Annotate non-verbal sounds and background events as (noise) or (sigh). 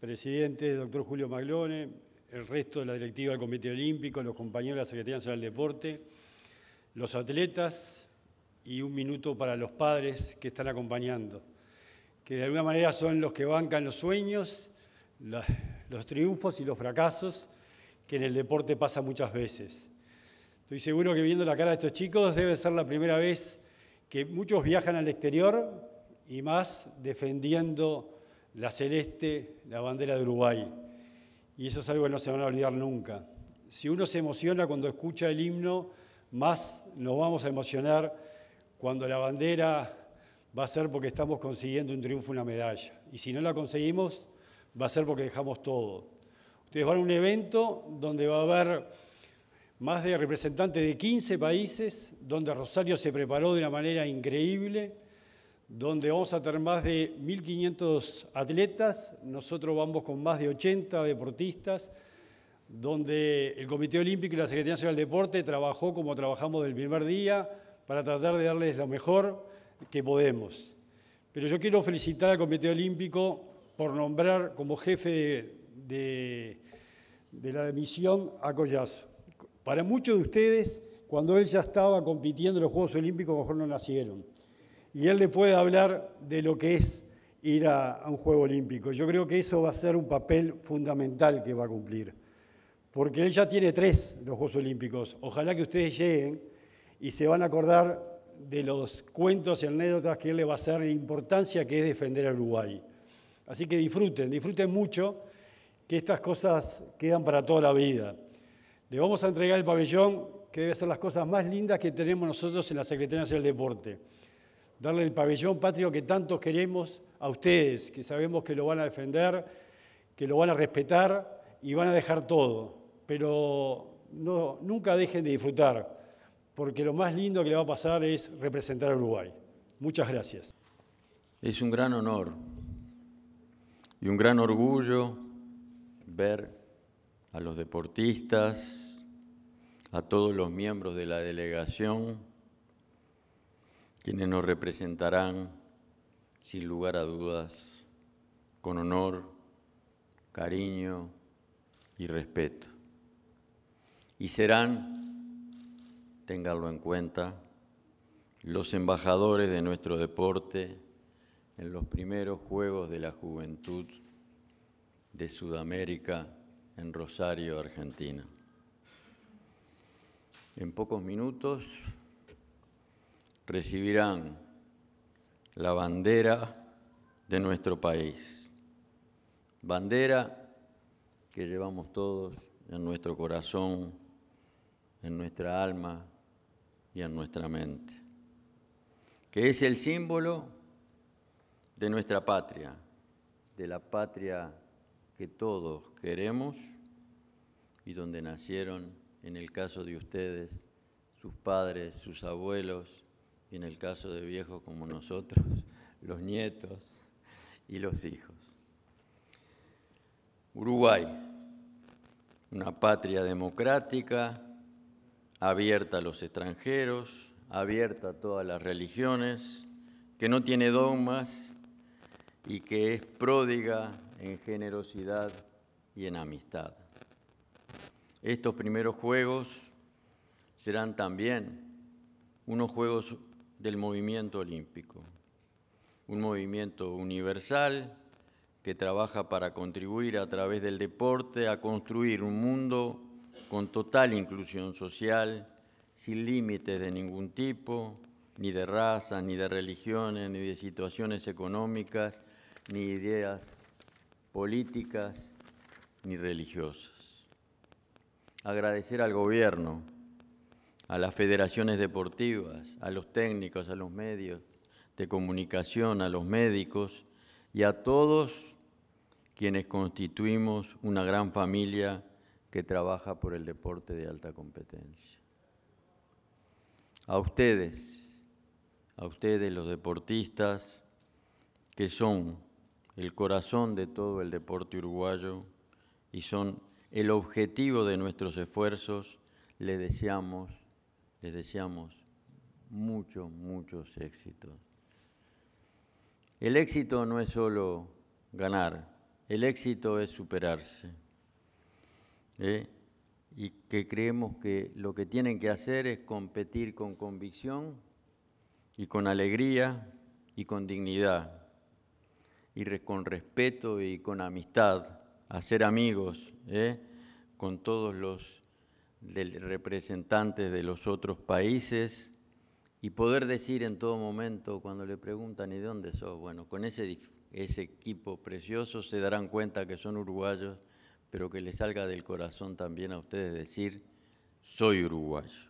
presidente, doctor Julio Maglone, el resto de la directiva del Comité Olímpico, los compañeros de la Secretaría Nacional del Deporte, los atletas y un minuto para los padres que están acompañando, que de alguna manera son los que bancan los sueños, los triunfos y los fracasos que en el deporte pasa muchas veces. Estoy seguro que viendo la cara de estos chicos debe ser la primera vez que muchos viajan al exterior y más defendiendo la celeste, la bandera de Uruguay. Y eso es algo que no se van a olvidar nunca. Si uno se emociona cuando escucha el himno, más nos vamos a emocionar cuando la bandera va a ser porque estamos consiguiendo un triunfo, una medalla. Y si no la conseguimos, va a ser porque dejamos todo. Ustedes van a un evento donde va a haber más de representantes de 15 países, donde Rosario se preparó de una manera increíble donde vamos a tener más de 1.500 atletas, nosotros vamos con más de 80 deportistas, donde el Comité Olímpico y la Secretaría Nacional del Deporte trabajó como trabajamos del primer día para tratar de darles lo mejor que podemos. Pero yo quiero felicitar al Comité Olímpico por nombrar como jefe de, la misión a Collazo. Para muchos de ustedes, cuando él ya estaba compitiendo en los Juegos Olímpicos, mejor no nacieron y él le puede hablar de lo que es ir a, un Juego Olímpico. Yo creo que eso va a ser un papel fundamental que va a cumplir, porque él ya tiene tres los Juegos Olímpicos. Ojalá que ustedes lleguen y se van a acordar de los cuentos y anécdotas que él le va a hacer, la importancia que es defender a Uruguay. Así que disfruten, disfruten mucho, que estas cosas quedan para toda la vida. Le vamos a entregar el pabellón, que debe ser las cosas más lindas que tenemos nosotros en la Secretaría del Deporte darle el pabellón patrio que tantos queremos a ustedes, que sabemos que lo van a defender, que lo van a respetar y van a dejar todo. Pero no, nunca dejen de disfrutar, porque lo más lindo que le va a pasar es representar a Uruguay. Muchas gracias. Es un gran honor y un gran orgullo ver a los deportistas, a todos los miembros de la delegación quienes nos representarán sin lugar a dudas, con honor, cariño y respeto. Y serán, ténganlo en cuenta, los embajadores de nuestro deporte en los primeros Juegos de la Juventud de Sudamérica en Rosario, Argentina. En pocos minutos recibirán la bandera de nuestro país. Bandera que llevamos todos en nuestro corazón, en nuestra alma y en nuestra mente. Que es el símbolo de nuestra patria, de la patria que todos queremos y donde nacieron, en el caso de ustedes, sus padres, sus abuelos, y en el caso de viejos como nosotros, (laughs) los nietos y los hijos. Uruguay, una patria democrática, abierta a los extranjeros, abierta a todas las religiones, que no tiene dogmas y que es pródiga en generosidad y en amistad. Estos primeros juegos serán también unos juegos del movimiento olímpico, un movimiento universal que trabaja para contribuir a través del deporte a construir un mundo con total inclusión social, sin límites de ningún tipo, ni de raza, ni de religiones, ni de situaciones económicas, ni ideas políticas, ni religiosas. Agradecer al gobierno a las federaciones deportivas, a los técnicos, a los medios de comunicación, a los médicos y a todos quienes constituimos una gran familia que trabaja por el deporte de alta competencia. A ustedes, a ustedes los deportistas, que son el corazón de todo el deporte uruguayo y son el objetivo de nuestros esfuerzos, le deseamos les deseamos muchos, muchos éxitos. El éxito no es solo ganar, el éxito es superarse. ¿eh? Y que creemos que lo que tienen que hacer es competir con convicción y con alegría y con dignidad y con respeto y con amistad, hacer amigos ¿eh? con todos los de representantes de los otros países y poder decir en todo momento cuando le preguntan ¿y dónde sos? Bueno, con ese, ese equipo precioso se darán cuenta que son uruguayos, pero que les salga del corazón también a ustedes decir soy uruguayo.